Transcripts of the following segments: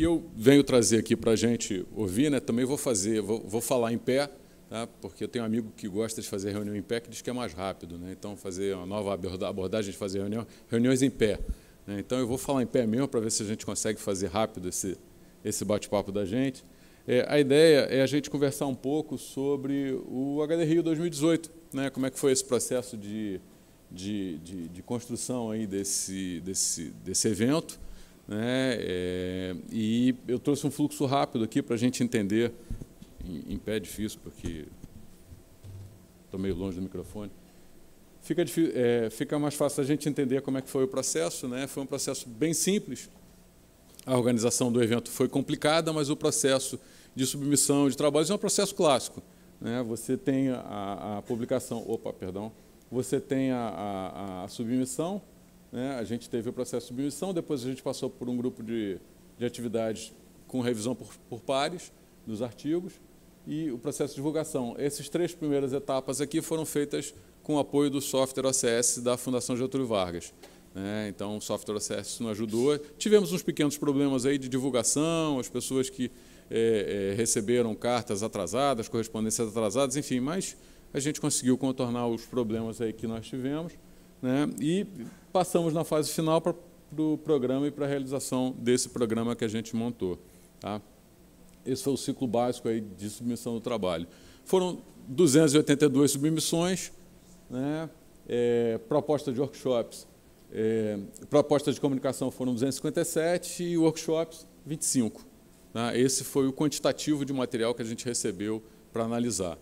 que eu venho trazer aqui para a gente ouvir, né, também vou fazer, vou, vou falar em pé, tá, porque eu tenho um amigo que gosta de fazer reunião em pé, que diz que é mais rápido. Né, então, fazer uma nova abordagem de fazer reunião, reuniões em pé. Né, então, eu vou falar em pé mesmo para ver se a gente consegue fazer rápido esse, esse bate-papo da gente. É, a ideia é a gente conversar um pouco sobre o HD Rio 2018, né, como é que foi esse processo de, de, de, de construção aí desse, desse, desse evento, né? É, e eu trouxe um fluxo rápido aqui para a gente entender, em, em pé é difícil, porque estou meio longe do microfone. Fica, é, fica mais fácil a gente entender como é que foi o processo. Né? Foi um processo bem simples. A organização do evento foi complicada, mas o processo de submissão de trabalhos é um processo clássico. Né? Você tem a, a publicação, opa, perdão, você tem a, a, a submissão, né? A gente teve o processo de submissão, depois a gente passou por um grupo de, de atividades com revisão por, por pares dos artigos e o processo de divulgação. Essas três primeiras etapas aqui foram feitas com o apoio do software OCS da Fundação Getúlio Vargas. Né? Então, o software OCS nos ajudou. Tivemos uns pequenos problemas aí de divulgação, as pessoas que é, é, receberam cartas atrasadas, correspondências atrasadas, enfim, mas a gente conseguiu contornar os problemas aí que nós tivemos. Né? E passamos na fase final para do programa e para a realização desse programa que a gente montou. Tá? Esse foi o ciclo básico aí de submissão do trabalho. Foram 282 submissões, né? É, proposta de workshops, é, proposta de comunicação foram 257 e workshops 25. Tá? Esse foi o quantitativo de material que a gente recebeu para analisar.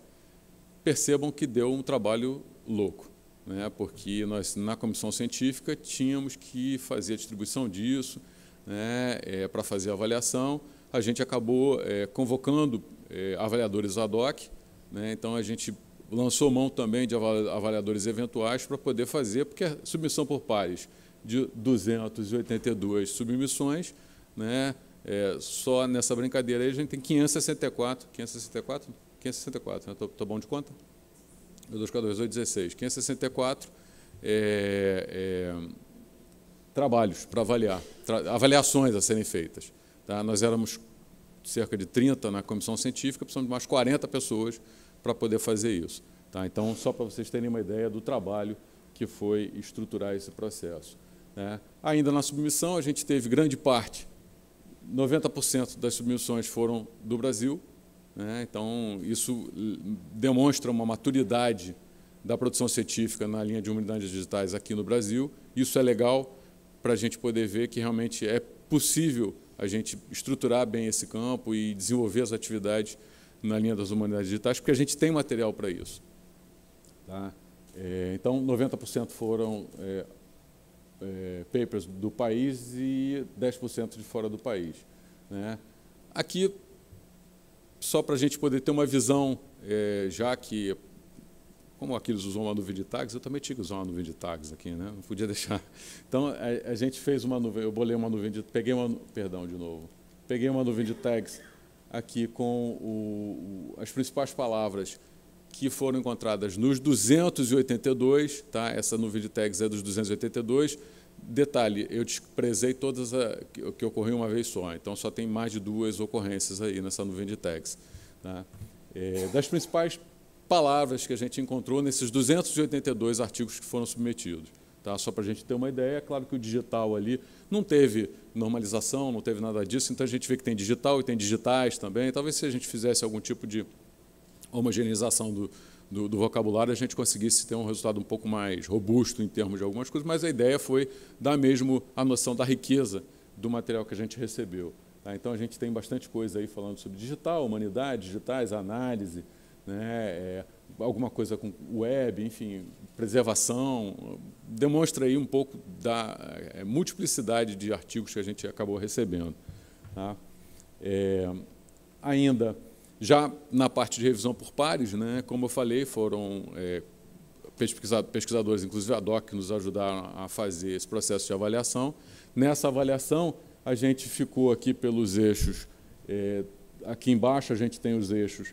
Percebam que deu um trabalho louco né, porque nós, na comissão científica, tínhamos que fazer a distribuição disso né, é, para fazer a avaliação. A gente acabou é, convocando é, avaliadores ad hoc, né, então a gente lançou mão também de avaliadores eventuais para poder fazer, porque a é submissão por pares de 282 submissões, né, é, só nessa brincadeira aí a gente tem 564, 564, 564, né? bom de conta? 2421816, 564 é, é, trabalhos para avaliar, tra avaliações a serem feitas. Tá? Nós éramos cerca de 30 na comissão científica, precisamos de mais 40 pessoas para poder fazer isso. Tá? Então, só para vocês terem uma ideia do trabalho que foi estruturar esse processo. Né? Ainda na submissão, a gente teve grande parte, 90% das submissões foram do Brasil, né? Então, isso demonstra uma maturidade da produção científica na linha de humanidades digitais aqui no Brasil. Isso é legal para a gente poder ver que realmente é possível a gente estruturar bem esse campo e desenvolver as atividades na linha das humanidades digitais, porque a gente tem material para isso. Tá? É, então, 90% foram é, é, papers do país e 10% de fora do país. Né? Aqui só para a gente poder ter uma visão, é, já que, como aqueles usou uma nuvem de tags, eu também tinha que usar uma nuvem de tags aqui, né? não podia deixar. Então, a, a gente fez uma nuvem, eu bolei uma nuvem de, peguei uma, perdão, de novo, peguei uma nuvem de tags aqui com o, o, as principais palavras que foram encontradas nos 282, tá? essa nuvem de tags é dos 282, Detalhe, eu desprezei todas o que, ocorreu uma vez só, então só tem mais de duas ocorrências aí nessa nuvem de tags. Tá? É, das principais palavras que a gente encontrou nesses 282 artigos que foram submetidos. Tá? Só para a gente ter uma ideia, é claro que o digital ali não teve normalização, não teve nada disso, então a gente vê que tem digital e tem digitais também. Talvez se a gente fizesse algum tipo de homogeneização do, do, do, vocabulário a gente conseguisse ter um resultado um pouco mais robusto em termos de algumas coisas, mas a ideia foi dar mesmo a noção da riqueza do material que a gente recebeu. Tá? Então a gente tem bastante coisa aí falando sobre digital, humanidade, digitais, análise, né? É, alguma coisa com web, enfim, preservação, demonstra aí um pouco da é, multiplicidade de artigos que a gente acabou recebendo. Tá? É, ainda já na parte de revisão por pares, né, como eu falei, foram é, pesquisadores, inclusive a DOC, que nos ajudaram a fazer esse processo de avaliação. Nessa avaliação, a gente ficou aqui pelos eixos. É, aqui embaixo, a gente tem os eixos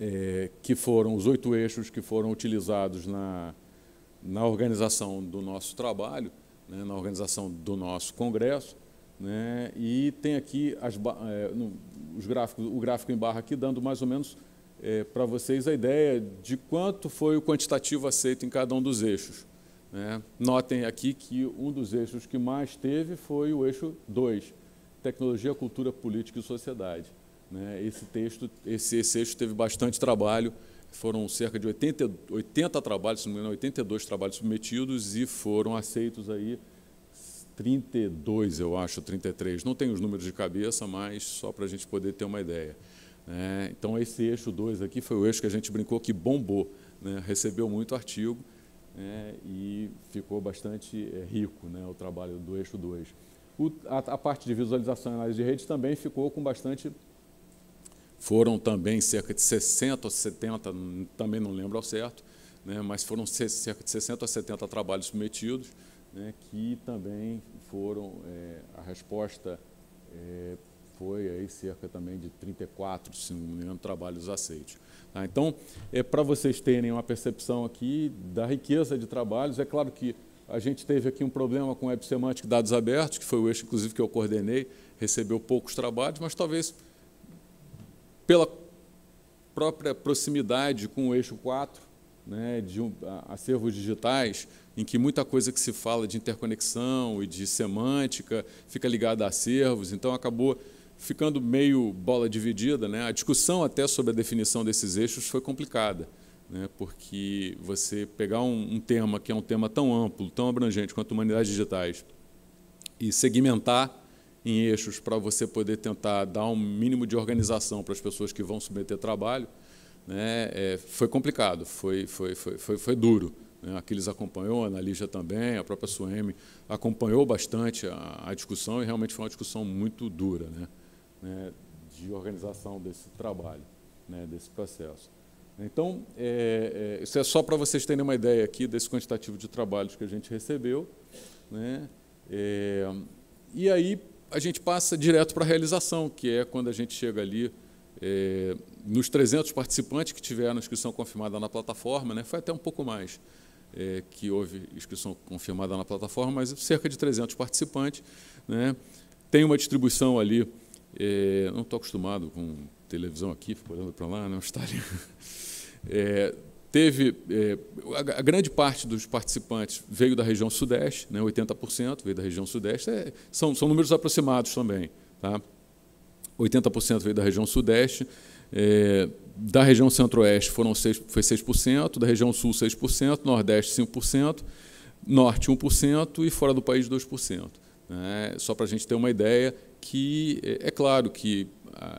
é, que foram, os oito eixos que foram utilizados na, na organização do nosso trabalho, né, na organização do nosso congresso. Né? E tem aqui as, é, no, os gráficos, o gráfico em barra aqui dando mais ou menos é, para vocês a ideia de quanto foi o quantitativo aceito em cada um dos eixos. Né? Notem aqui que um dos eixos que mais teve foi o eixo 2, Tecnologia, Cultura, Política e Sociedade. Né? Esse texto, esse, esse eixo teve bastante trabalho, foram cerca de 80, 80 trabalhos, se não me engano, 82 trabalhos submetidos e foram aceitos aí 32, eu acho, 33. Não tenho os números de cabeça, mas só para a gente poder ter uma ideia. É, então, esse eixo 2 aqui foi o eixo que a gente brincou que bombou, né? recebeu muito artigo é, e ficou bastante eh, rico né? o trabalho do eixo 2. A, a, parte de visualização e análise de redes também ficou com bastante. Foram também cerca de 60 ou 70, também não lembro ao certo, né? mas foram cerca de 60 ou 70 trabalhos submetidos né, que também foram, é, a resposta é, foi aí cerca também de 34, se não me engano, trabalhos aceitos. Tá, então, é para vocês terem uma percepção aqui da riqueza de trabalhos, é claro que a gente teve aqui um problema com o Web Semantic Dados Abertos, que foi o eixo, inclusive, que eu coordenei, recebeu poucos trabalhos, mas talvez pela própria proximidade com o eixo 4, né, de um, acervos digitais, em que muita coisa que se fala de interconexão e de semântica fica ligada a acervos, então acabou ficando meio bola dividida. Né? A discussão até sobre a definição desses eixos foi complicada, né? porque você pegar um, um tema que é um tema tão amplo, tão abrangente quanto humanidades digitais, e segmentar em eixos para você poder tentar dar um mínimo de organização para as pessoas que vão submeter trabalho, né, é, foi complicado, foi, foi, foi, foi, foi duro. Né? Aquiles acompanhou, a Ana também, a própria Suemi acompanhou bastante a, a, discussão e realmente foi uma discussão muito dura né, né de organização desse trabalho, né, desse processo. Então, é, é, isso é só para vocês terem uma ideia aqui desse quantitativo de trabalhos que a gente recebeu. Né? É, e aí a gente passa direto para a realização, que é quando a gente chega ali é, nos 300 participantes que tiveram inscrição confirmada na plataforma, né, foi até um pouco mais é, que houve inscrição confirmada na plataforma, mas cerca de 300 participantes. Né, tem uma distribuição ali, é, não estou acostumado com televisão aqui, fico olhando para lá, não um estádio. teve é, a, a, grande parte dos participantes veio da região sudeste, né, 80% veio da região sudeste, é, são, são números aproximados também. Tá? 80% veio da região sudeste, é, da região centro-oeste foram 6, foi 6%, da região sul 6%, nordeste 5%, norte 1% e fora do país 2%. Né? Só para a gente ter uma ideia que é, é claro que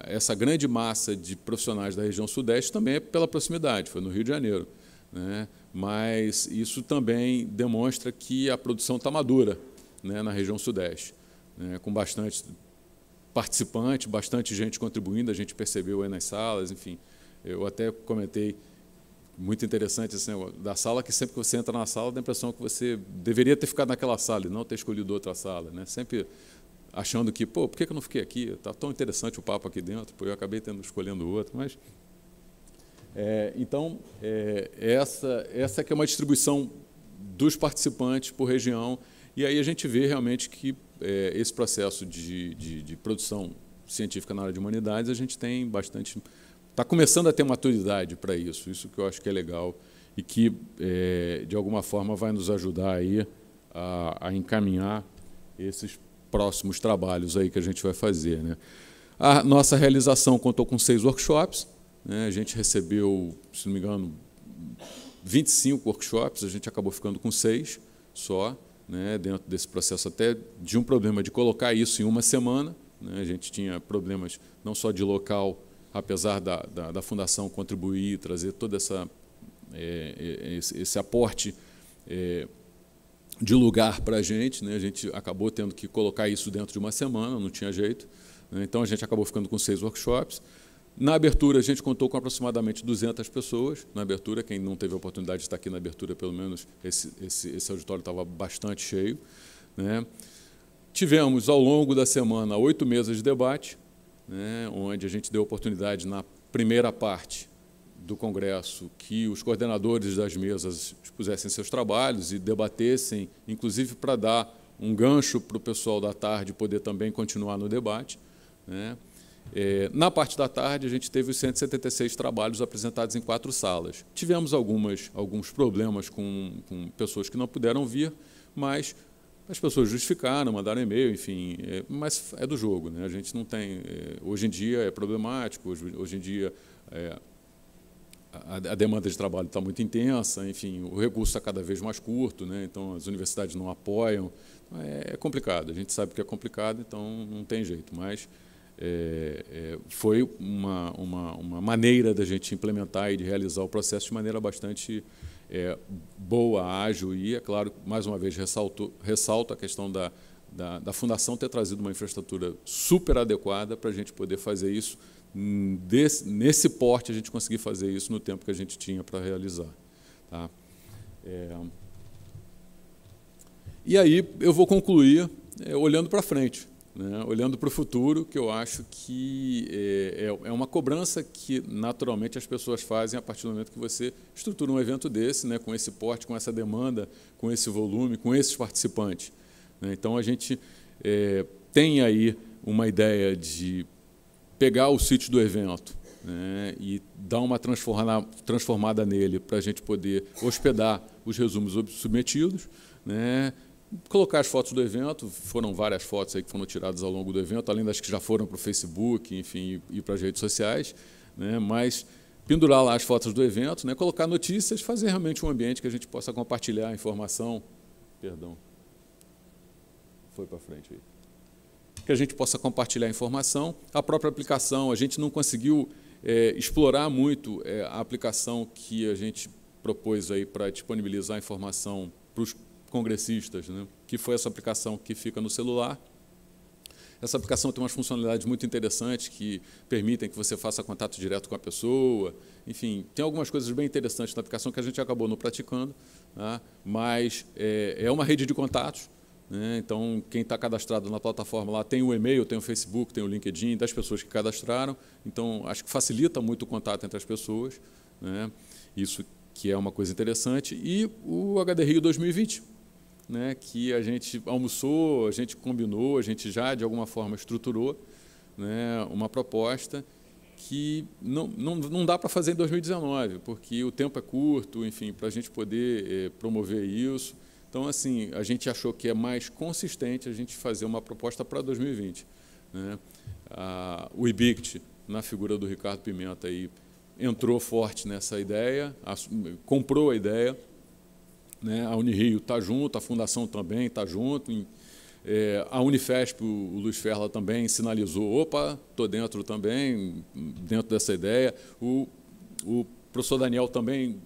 essa grande massa de profissionais da região sudeste também é pela proximidade, foi no Rio de Janeiro. Né? Mas isso também demonstra que a produção está madura né, na região sudeste, né, com bastante participante, bastante gente contribuindo, a gente percebeu aí nas salas, enfim. Eu até comentei, muito interessante esse negócio, da sala, que sempre que você entra na sala, dá a impressão que você deveria ter ficado naquela sala e não ter escolhido outra sala. Né? Sempre achando que, pô, por que eu não fiquei aqui? Está tão interessante o papo aqui dentro, pô, eu acabei tendo, escolhendo outro, mas... É, então, é, essa, essa que é uma distribuição dos participantes por região, e aí a gente vê realmente que é, esse processo de, de, de, produção científica na área de humanidades, a gente tem bastante. Está começando a ter maturidade para isso, isso que eu acho que é legal e que, é, de alguma forma, vai nos ajudar aí a, a, encaminhar esses próximos trabalhos aí que a gente vai fazer. Né? A nossa realização contou com seis workshops, né? a gente recebeu, se não me engano, 25 workshops, a gente acabou ficando com seis só né, dentro desse processo até de um problema de colocar isso em uma semana. Né, a gente tinha problemas não só de local, apesar da, da, da fundação contribuir, trazer todo essa, é, é, esse, esse, aporte é, de lugar para a gente. Né, a gente acabou tendo que colocar isso dentro de uma semana, não tinha jeito. Né, então a gente acabou ficando com seis workshops. Na abertura, a gente contou com aproximadamente 200 pessoas. Na abertura, quem não teve a oportunidade de estar aqui na abertura, pelo menos esse, esse, esse auditório estava bastante cheio. Né? Tivemos, ao longo da semana, oito mesas de debate, né? onde a gente deu oportunidade, na primeira parte do Congresso, que os coordenadores das mesas expusessem seus trabalhos e debatessem, inclusive para dar um gancho para o pessoal da tarde poder também continuar no debate. Né? É, na parte da tarde, a gente teve os 176 trabalhos apresentados em quatro salas. Tivemos algumas, alguns problemas com, com pessoas que não puderam vir, mas as pessoas justificaram, mandaram e-mail, enfim, é, mas é do jogo. Né? A gente não tem. É, hoje em dia é problemático, hoje, hoje em dia é, a, a, demanda de trabalho está muito intensa, enfim, o recurso está cada vez mais curto, né? então as universidades não apoiam. É, complicado, a gente sabe que é complicado, então não tem jeito, mas é, é, foi uma, uma, uma, maneira da gente implementar e de realizar o processo de maneira bastante é, boa, ágil e, é claro, mais uma vez ressalto, ressalto a questão da, da, da fundação ter trazido uma infraestrutura super adequada para a gente poder fazer isso. Desse, nesse porte, a gente conseguir fazer isso no tempo que a gente tinha para realizar. Tá? É, e aí eu vou concluir é, olhando para frente. Né? Olhando para o futuro, que eu acho que eh, é, é, uma cobrança que naturalmente as pessoas fazem a partir do momento que você estrutura um evento desse, né? com esse porte, com essa demanda, com esse volume, com esses participantes. Né? Então a gente é, tem aí uma ideia de pegar o sítio do evento né, e dar uma transforma, transformada nele para a gente poder hospedar os resumos submetidos, né, colocar as fotos do evento, foram várias fotos aí que foram tiradas ao longo do evento, além das que já foram para o Facebook, enfim, e, e para as redes sociais, né? mas pendurar lá as fotos do evento, né? colocar notícias, fazer realmente um ambiente que a gente possa compartilhar a informação, perdão, foi para frente aí, que a gente possa compartilhar a informação, a própria aplicação, a gente não conseguiu é, explorar muito é, a aplicação que a gente propôs aí para disponibilizar a informação para os congressistas, né? que foi essa aplicação que fica no celular. Essa aplicação tem umas funcionalidades muito interessantes que permitem que você faça contato direto com a pessoa. Enfim, tem algumas coisas bem interessantes na aplicação que a gente acabou não praticando, né? mas é, é uma rede de contatos. Né? Então, quem está cadastrado na plataforma lá tem o e-mail, tem o Facebook, tem o LinkedIn das pessoas que cadastraram. Então, acho que facilita muito o contato entre as pessoas. Né? Isso que é uma coisa interessante. E o HD Rio 2020, né, que a gente almoçou, a gente combinou, a gente já de alguma forma estruturou né, uma proposta que não, não, não dá para fazer em 2019, porque o tempo é curto, enfim, para a gente poder é, promover isso. Então, assim, a gente achou que é mais consistente a gente fazer uma proposta para 2020. Né? Ah, o IBICT, na figura do Ricardo Pimenta, aí, entrou forte nessa ideia, comprou a ideia, né? a Unirio está junto, a Fundação também está junto, em, é, a Unifesp, o Luiz Ferla também sinalizou, opa, estou dentro também, dentro dessa ideia. O, o professor Daniel também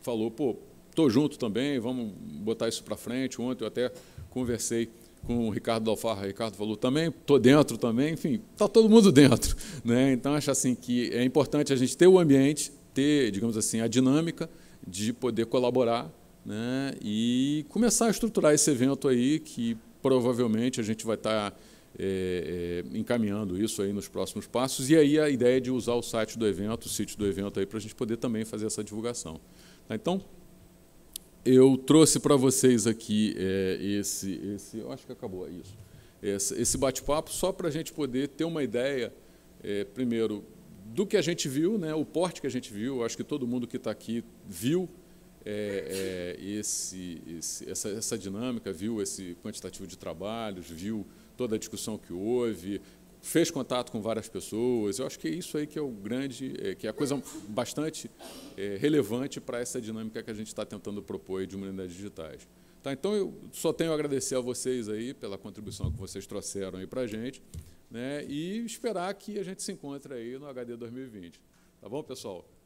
falou, pô, estou junto também, vamos botar isso para frente. Ontem eu até conversei com o Ricardo Dalfarra, o Ricardo falou também, estou dentro também, enfim, está todo mundo dentro. Né? Então, acho assim que é importante a gente ter o ambiente, ter, digamos assim, a dinâmica de poder colaborar né, e começar a estruturar esse evento aí, que provavelmente a gente vai estar tá, é, é, encaminhando isso aí nos próximos passos. E aí a ideia é de usar o site do evento, o sítio do evento aí, para a gente poder também fazer essa divulgação. Tá, então, eu trouxe para vocês aqui é, esse, esse. Eu acho que acabou é isso. Esse, esse bate-papo, só para a gente poder ter uma ideia, é, primeiro, do que a gente viu, né, o porte que a gente viu. Acho que todo mundo que está aqui viu é, é, esse, esse, essa, essa dinâmica, viu esse quantitativo de trabalhos, viu toda a discussão que houve, fez contato com várias pessoas. Eu acho que é isso aí que é o grande, é, que é a coisa bastante é, relevante para essa dinâmica que a gente está tentando propor de humanidades digitais. Tá, então, eu só tenho a agradecer a vocês aí pela contribuição que vocês trouxeram aí para a gente né, e esperar que a gente se encontre aí no HD 2020. Tá bom, pessoal?